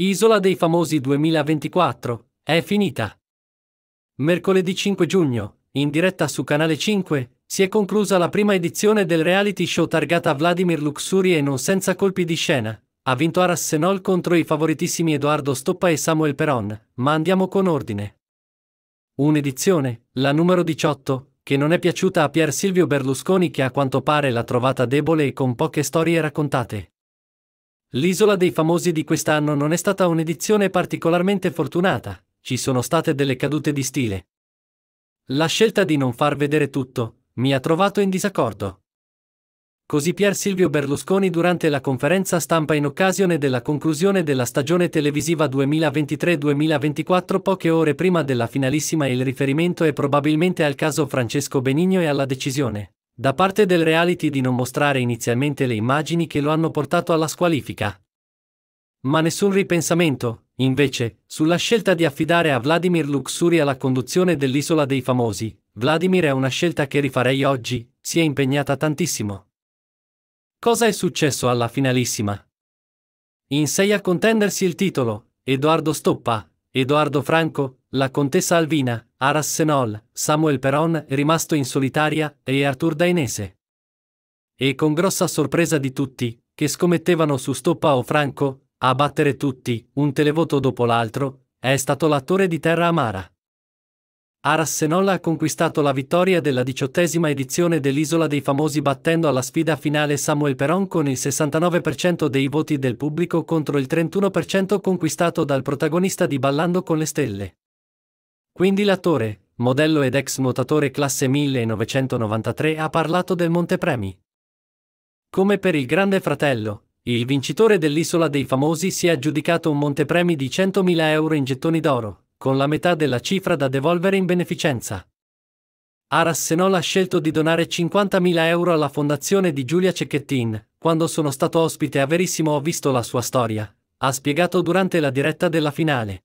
Isola dei famosi 2024 è finita. Mercoledì 5 giugno, in diretta su Canale 5, si è conclusa la prima edizione del reality show targata Vladimir Luxuri e non senza colpi di scena. Ha vinto Aras Senol contro i favoritissimi Edoardo Stoppa e Samuel Peron, ma andiamo con ordine. Un'edizione, la numero 18, che non è piaciuta a Pier Silvio Berlusconi che a quanto pare l'ha trovata debole e con poche storie raccontate. L'isola dei famosi di quest'anno non è stata un'edizione particolarmente fortunata, ci sono state delle cadute di stile. La scelta di non far vedere tutto mi ha trovato in disaccordo. Così Pier Silvio Berlusconi durante la conferenza stampa in occasione della conclusione della stagione televisiva 2023-2024 poche ore prima della finalissima il riferimento è probabilmente al caso Francesco Benigno e alla decisione da parte del reality di non mostrare inizialmente le immagini che lo hanno portato alla squalifica. Ma nessun ripensamento, invece, sulla scelta di affidare a Vladimir Luxuria la conduzione dell'isola dei famosi. Vladimir è una scelta che rifarei oggi, si è impegnata tantissimo. Cosa è successo alla finalissima? In sei a contendersi il titolo, Edoardo Stoppa, Edoardo Franco, la contessa Alvina, Aras Senol, Samuel Peron rimasto in solitaria e Artur Dainese. E con grossa sorpresa di tutti, che scommettevano su Stoppa o Franco, a battere tutti, un televoto dopo l'altro, è stato l'attore di Terra Amara. Aras Senol ha conquistato la vittoria della diciottesima edizione dell'Isola dei Famosi battendo alla sfida finale Samuel Peron con il 69% dei voti del pubblico contro il 31% conquistato dal protagonista di Ballando con le Stelle. Quindi l'attore, modello ed ex nuotatore classe 1993 ha parlato del Montepremi. Come per il Grande Fratello, il vincitore dell'Isola dei Famosi si è aggiudicato un montepremi di 100.000 euro in gettoni d'oro, con la metà della cifra da devolvere in beneficenza. Aras Senol ha scelto di donare 50.000 euro alla fondazione di Giulia Cecchettin. Quando sono stato ospite a Verissimo ho visto la sua storia, ha spiegato durante la diretta della finale.